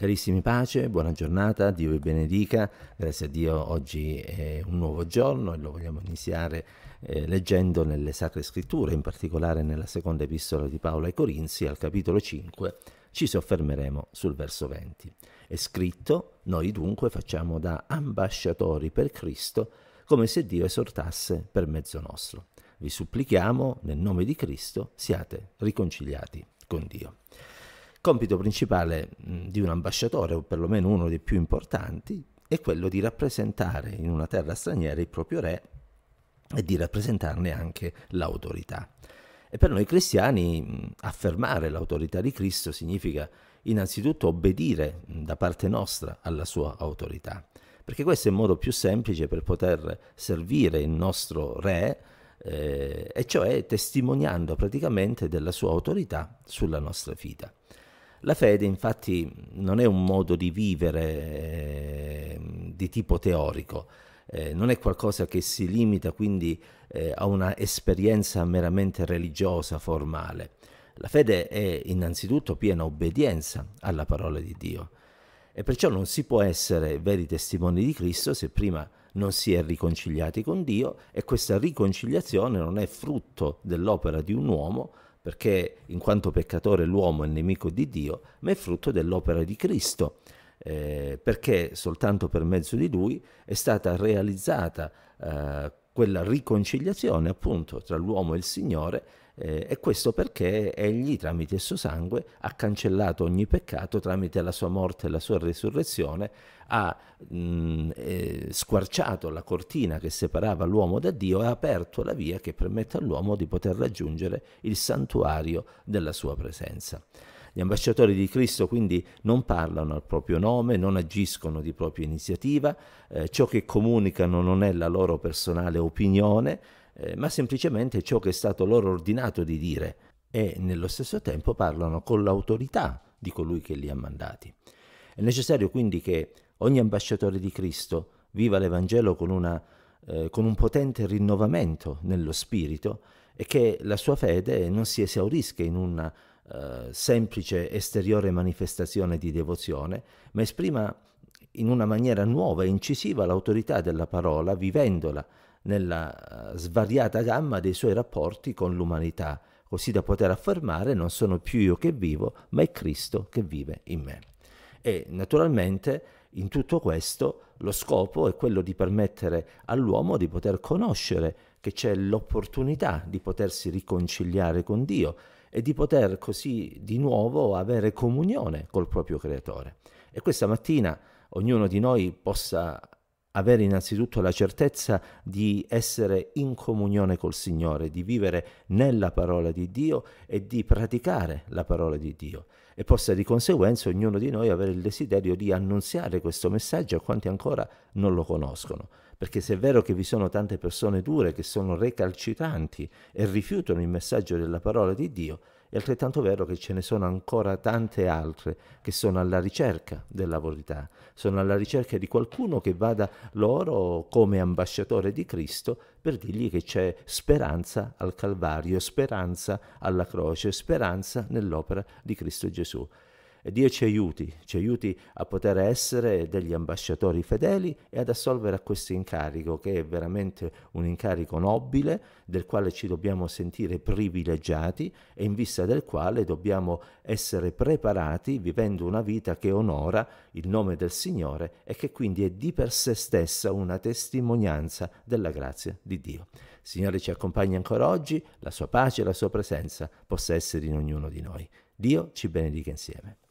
Carissimi pace, buona giornata, Dio vi benedica, grazie a Dio oggi è un nuovo giorno e lo vogliamo iniziare eh, leggendo nelle Sacre Scritture, in particolare nella seconda epistola di Paolo ai Corinzi, al capitolo 5, ci soffermeremo sul verso 20. È scritto, noi dunque facciamo da ambasciatori per Cristo, come se Dio esortasse per mezzo nostro. Vi supplichiamo, nel nome di Cristo, siate riconciliati con Dio compito principale mm, di un ambasciatore, o perlomeno uno dei più importanti, è quello di rappresentare in una terra straniera il proprio re e di rappresentarne anche l'autorità. E per noi cristiani mm, affermare l'autorità di Cristo significa innanzitutto obbedire mm, da parte nostra alla sua autorità, perché questo è il modo più semplice per poter servire il nostro re, eh, e cioè testimoniando praticamente della sua autorità sulla nostra vita. La fede infatti non è un modo di vivere eh, di tipo teorico, eh, non è qualcosa che si limita quindi eh, a una esperienza meramente religiosa, formale. La fede è innanzitutto piena obbedienza alla parola di Dio e perciò non si può essere veri testimoni di Cristo se prima non si è riconciliati con Dio e questa riconciliazione non è frutto dell'opera di un uomo, perché in quanto peccatore l'uomo è nemico di Dio, ma è frutto dell'opera di Cristo, eh, perché soltanto per mezzo di lui è stata realizzata eh, quella riconciliazione appunto tra l'uomo e il Signore eh, e questo perché egli, tramite il suo sangue, ha cancellato ogni peccato, tramite la sua morte e la sua risurrezione, ha mh, mm, eh, squarciato la cortina che separava l'uomo da Dio e ha aperto la via che permette all'uomo di poter raggiungere il santuario della sua presenza. Gli ambasciatori di Cristo quindi non parlano al proprio nome, non agiscono di propria iniziativa, eh, ciò che comunicano non è la loro personale opinione, eh, ma semplicemente ciò che è stato loro ordinato di dire e nello stesso tempo parlano con l'autorità di colui che li ha mandati. È necessario quindi che ogni ambasciatore di Cristo viva l'Evangelo con, una, eh, con un potente rinnovamento nello spirito e che la sua fede non si esaurisca in una Uh, semplice esteriore manifestazione di devozione, ma esprima in una maniera nuova e incisiva l'autorità della parola, vivendola nella eh, svariata gamma dei suoi rapporti con l'umanità, così da poter affermare non sono più io che vivo, ma è Cristo che vive in me. E naturalmente in tutto questo lo scopo è quello di permettere all'uomo di poter conoscere che c'è l'opportunità di potersi riconciliare con Dio e di poter così di nuovo avere comunione col proprio creatore. E questa mattina ognuno di noi possa avere innanzitutto la certezza di essere in comunione col Signore, di vivere nella parola di Dio e di praticare la parola di Dio e possa di conseguenza ognuno di noi avere il desiderio di annunziare questo messaggio a quanti ancora non lo conoscono. Perché se è vero che vi sono tante persone dure che sono recalcitranti e rifiutano il messaggio della parola di Dio, è altrettanto vero che ce ne sono ancora tante altre che sono alla ricerca della verità, sono alla ricerca di qualcuno che vada loro come ambasciatore di Cristo per dirgli che c'è speranza al Calvario, speranza alla croce, speranza nell'opera di Cristo Gesù. Dio ci aiuti, ci aiuti a poter essere degli ambasciatori fedeli e ad assolvere a questo incarico che è veramente un incarico nobile del quale ci dobbiamo sentire privilegiati e in vista del quale dobbiamo essere preparati vivendo una vita che onora il nome del Signore e che quindi è di per sé stessa una testimonianza della grazia di Dio. Signore ci accompagna ancora oggi, la sua pace e la sua presenza possa essere in ognuno di noi. Dio ci benedica insieme.